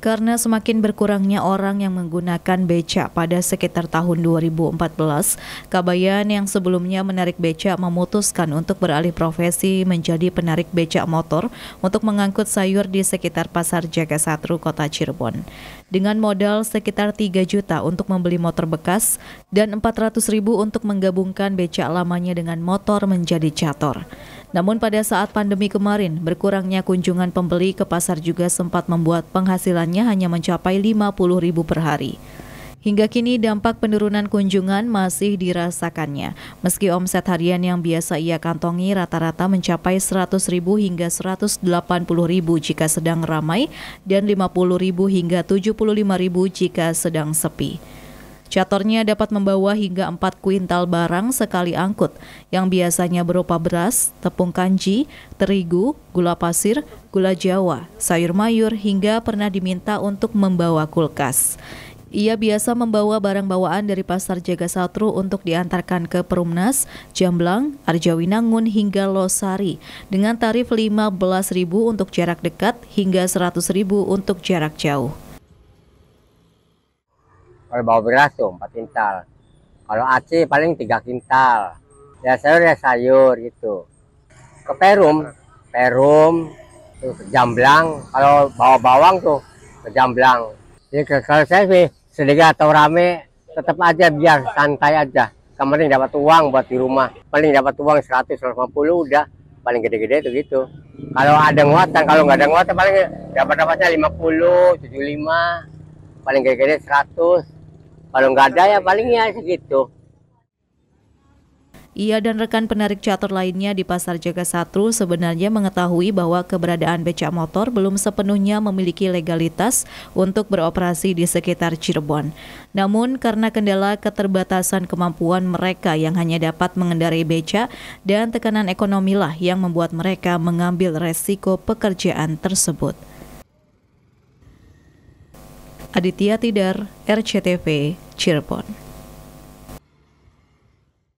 karena semakin berkurangnya orang yang menggunakan becak pada sekitar tahun 2014, Kabayan yang sebelumnya menarik becak memutuskan untuk beralih profesi menjadi penarik becak motor untuk mengangkut sayur di sekitar Pasar Jaga Satru, Kota Cirebon. Dengan modal sekitar 3 juta untuk membeli motor bekas dan 400 ribu untuk menggabungkan becak lamanya dengan motor menjadi cator. Namun pada saat pandemi kemarin, berkurangnya kunjungan pembeli ke pasar juga sempat membuat penghasilannya hanya mencapai puluh ribu per hari. Hingga kini dampak penurunan kunjungan masih dirasakannya, meski omset harian yang biasa ia kantongi rata-rata mencapai seratus ribu hingga puluh ribu jika sedang ramai dan puluh ribu hingga lima ribu jika sedang sepi. Catornya dapat membawa hingga 4 kuintal barang sekali angkut, yang biasanya berupa beras, tepung kanji, terigu, gula pasir, gula jawa, sayur mayur, hingga pernah diminta untuk membawa kulkas. Ia biasa membawa barang bawaan dari Pasar Jaga Satru untuk diantarkan ke Perumnas, Jamblang, Arjawinangun hingga Losari dengan tarif Rp15.000 untuk jarak dekat hingga Rp100.000 untuk jarak jauh. Kalau bawa beras tuh 4 kintal. Kalau aci paling tiga kintal. Ya sayur ya sayur gitu. Ke Perum, Perum, tuh ke Jamblang. Kalau bawa bawang tuh ke Jamblang. Jadi ya, kalau saya sih sedikit atau rame tetap aja biar santai aja. Kemarin dapat uang buat di rumah. Paling dapat uang 150 udah paling gede-gede itu gitu. Kalau ada nguatan, kalau nggak ada nguatan paling dapat dapatnya 50, 75, paling gede-gede 100. Kalau nggak ada ya palingnya segitu. Ia dan rekan penarik catur lainnya di Pasar Jaga Satru sebenarnya mengetahui bahwa keberadaan becak motor belum sepenuhnya memiliki legalitas untuk beroperasi di sekitar Cirebon. Namun karena kendala keterbatasan kemampuan mereka yang hanya dapat mengendarai becak dan tekanan ekonomilah yang membuat mereka mengambil resiko pekerjaan tersebut. Aditya Tidar, RCTV, Cirebon.